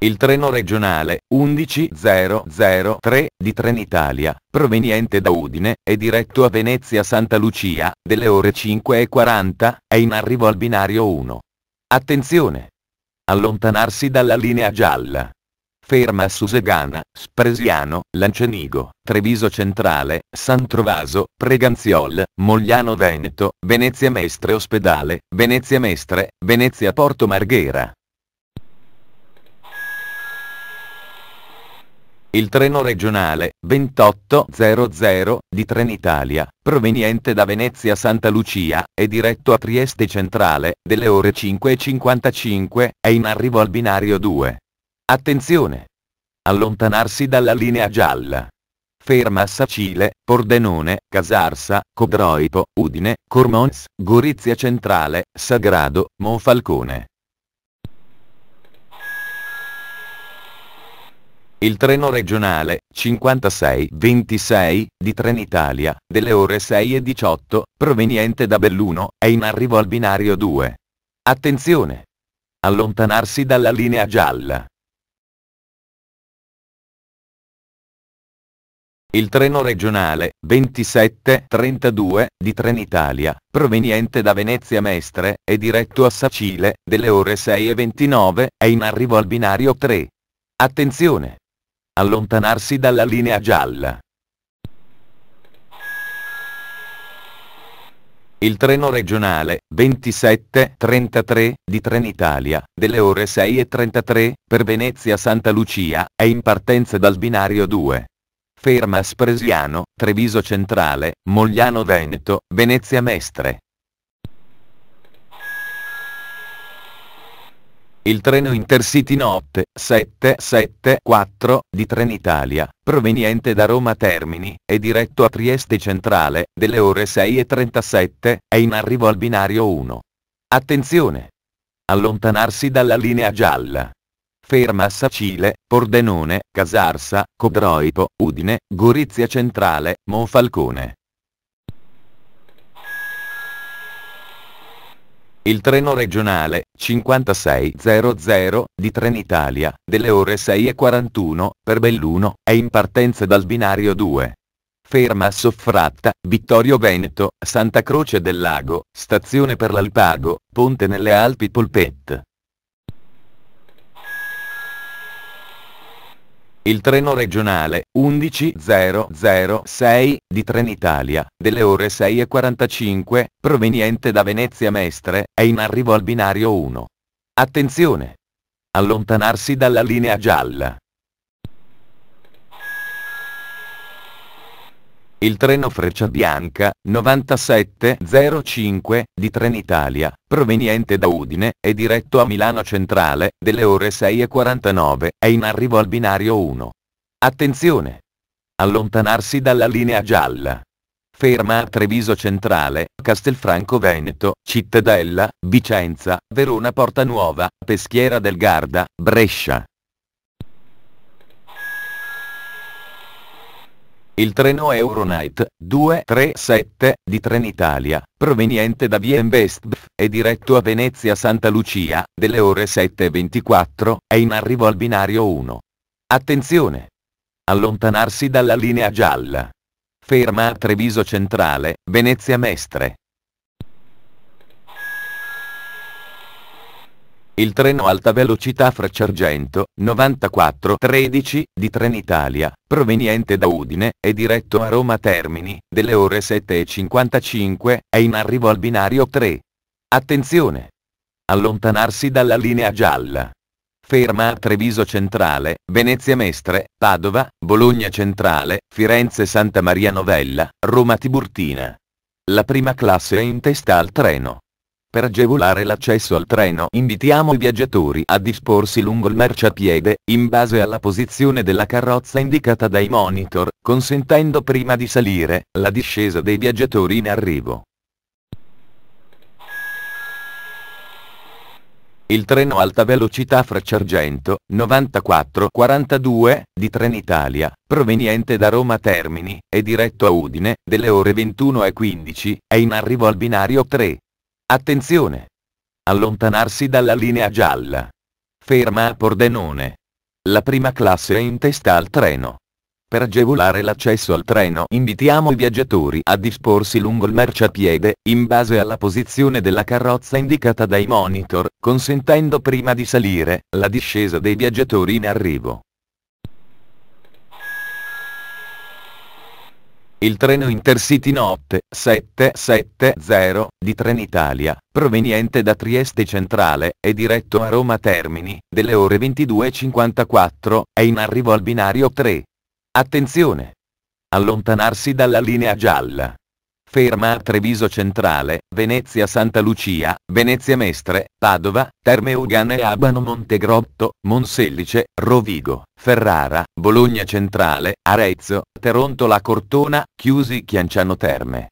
Il treno regionale 11003 di Trenitalia, proveniente da Udine è diretto a Venezia Santa Lucia, delle ore 5.40, è in arrivo al binario 1. Attenzione! Allontanarsi dalla linea gialla. Ferma a Susegana, Spresiano, Lancenigo, Treviso Centrale, Santrovaso, Preganziol, Mogliano Veneto, Venezia Mestre Ospedale, Venezia Mestre, Venezia Porto Marghera. il treno regionale 2800 di Trenitalia, proveniente da Venezia Santa Lucia, è diretto a Trieste Centrale, delle ore 5.55, è in arrivo al binario 2. Attenzione! Allontanarsi dalla linea gialla. Ferma Sacile, Pordenone, Casarsa, Codroipo, Udine, Cormons, Gorizia Centrale, Sagrado, Monfalcone. Il treno regionale 5626 di Trenitalia, delle ore 6 e 18, proveniente da Belluno, è in arrivo al binario 2. Attenzione! Allontanarsi dalla linea gialla. Il treno regionale 2732 di Trenitalia, proveniente da Venezia Mestre è diretto a Sacile, delle ore 6 e 29, è in arrivo al binario 3. Attenzione! allontanarsi dalla linea gialla. Il treno regionale 27-33 di Trenitalia, delle ore 6.33, per Venezia Santa Lucia, è in partenza dal binario 2. Ferma a Spresiano, Treviso Centrale, Mogliano Veneto, Venezia Mestre. Il treno Intercity Notte 774 di Trenitalia, proveniente da Roma Termini e diretto a Trieste Centrale, delle ore 6.37, è in arrivo al binario 1. Attenzione! Allontanarsi dalla linea gialla. Ferma a Sacile, Pordenone, Casarsa, Codroipo, Udine, Gorizia Centrale, Monfalcone. Il treno regionale 56.00 di Trenitalia, delle ore 6.41, per Belluno, è in partenza dal binario 2. Ferma a Soffratta, Vittorio Veneto, Santa Croce del Lago, stazione per l'Alpago, ponte nelle Alpi Polpette. il treno regionale 11006 di Trenitalia, delle ore 6.45, proveniente da Venezia Mestre, è in arrivo al binario 1. Attenzione! Allontanarsi dalla linea gialla. Il treno Freccia Bianca, 9705, di Trenitalia, proveniente da Udine, è diretto a Milano Centrale, delle ore 6.49, è in arrivo al binario 1. Attenzione! Allontanarsi dalla linea gialla. Ferma a Treviso Centrale, Castelfranco Veneto, Cittadella, Vicenza, Verona Porta Nuova, Peschiera del Garda, Brescia. Il treno Euronight 237 di Trenitalia, proveniente da Via Investbf e diretto a Venezia Santa Lucia, delle ore 7.24, è in arrivo al binario 1. Attenzione! Allontanarsi dalla linea gialla. Ferma a Treviso Centrale, Venezia Mestre. Il treno alta velocità Frecciargento, 9413, di Trenitalia, proveniente da Udine, è diretto a Roma Termini, delle ore 7.55, è in arrivo al binario 3. Attenzione! Allontanarsi dalla linea gialla. Ferma a Treviso Centrale, Venezia Mestre, Padova, Bologna Centrale, Firenze Santa Maria Novella, Roma Tiburtina. La prima classe è in testa al treno. Per agevolare l'accesso al treno invitiamo i viaggiatori a disporsi lungo il marciapiede, in base alla posizione della carrozza indicata dai monitor, consentendo prima di salire, la discesa dei viaggiatori in arrivo. Il treno alta velocità Frecciargento, 94-42, di Trenitalia, proveniente da Roma Termini, e diretto a Udine, delle ore 21.15, è in arrivo al binario 3. Attenzione! Allontanarsi dalla linea gialla. Ferma a Pordenone. La prima classe è in testa al treno. Per agevolare l'accesso al treno invitiamo i viaggiatori a disporsi lungo il marciapiede, in base alla posizione della carrozza indicata dai monitor, consentendo prima di salire, la discesa dei viaggiatori in arrivo. Il treno Intercity Notte 770 di Trenitalia, proveniente da Trieste Centrale, e diretto a Roma Termini, delle ore 22.54, è in arrivo al binario 3. Attenzione! Allontanarsi dalla linea gialla. Ferma a Treviso Centrale, Venezia Santa Lucia, Venezia Mestre, Padova, Terme Ugane Abano Montegrotto, Monsellice, Rovigo, Ferrara, Bologna Centrale, Arezzo, Teronto La Cortona, chiusi Chianciano Terme.